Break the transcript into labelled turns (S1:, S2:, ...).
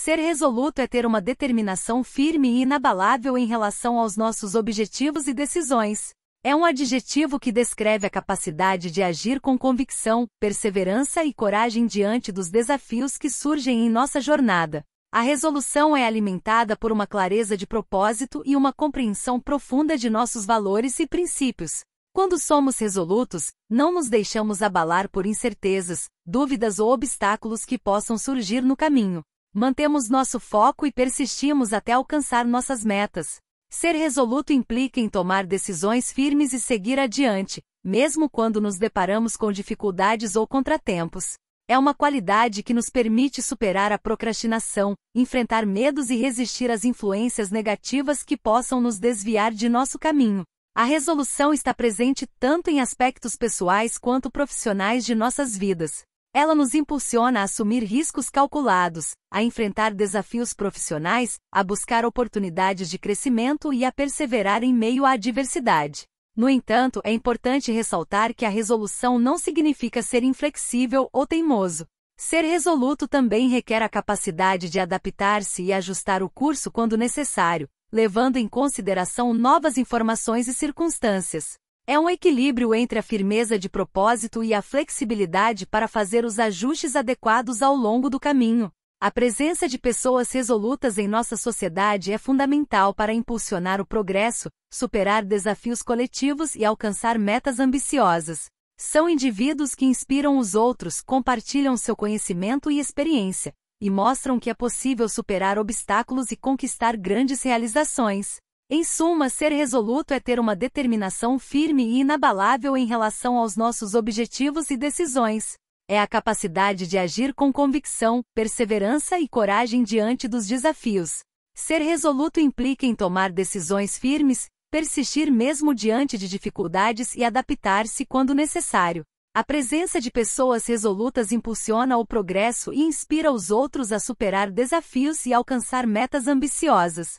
S1: Ser resoluto é ter uma determinação firme e inabalável em relação aos nossos objetivos e decisões. É um adjetivo que descreve a capacidade de agir com convicção, perseverança e coragem diante dos desafios que surgem em nossa jornada. A resolução é alimentada por uma clareza de propósito e uma compreensão profunda de nossos valores e princípios. Quando somos resolutos, não nos deixamos abalar por incertezas, dúvidas ou obstáculos que possam surgir no caminho. Mantemos nosso foco e persistimos até alcançar nossas metas. Ser resoluto implica em tomar decisões firmes e seguir adiante, mesmo quando nos deparamos com dificuldades ou contratempos. É uma qualidade que nos permite superar a procrastinação, enfrentar medos e resistir às influências negativas que possam nos desviar de nosso caminho. A resolução está presente tanto em aspectos pessoais quanto profissionais de nossas vidas. Ela nos impulsiona a assumir riscos calculados, a enfrentar desafios profissionais, a buscar oportunidades de crescimento e a perseverar em meio à adversidade. No entanto, é importante ressaltar que a resolução não significa ser inflexível ou teimoso. Ser resoluto também requer a capacidade de adaptar-se e ajustar o curso quando necessário, levando em consideração novas informações e circunstâncias. É um equilíbrio entre a firmeza de propósito e a flexibilidade para fazer os ajustes adequados ao longo do caminho. A presença de pessoas resolutas em nossa sociedade é fundamental para impulsionar o progresso, superar desafios coletivos e alcançar metas ambiciosas. São indivíduos que inspiram os outros, compartilham seu conhecimento e experiência, e mostram que é possível superar obstáculos e conquistar grandes realizações. Em suma, ser resoluto é ter uma determinação firme e inabalável em relação aos nossos objetivos e decisões. É a capacidade de agir com convicção, perseverança e coragem diante dos desafios. Ser resoluto implica em tomar decisões firmes, persistir mesmo diante de dificuldades e adaptar-se quando necessário. A presença de pessoas resolutas impulsiona o progresso e inspira os outros a superar desafios e alcançar metas ambiciosas.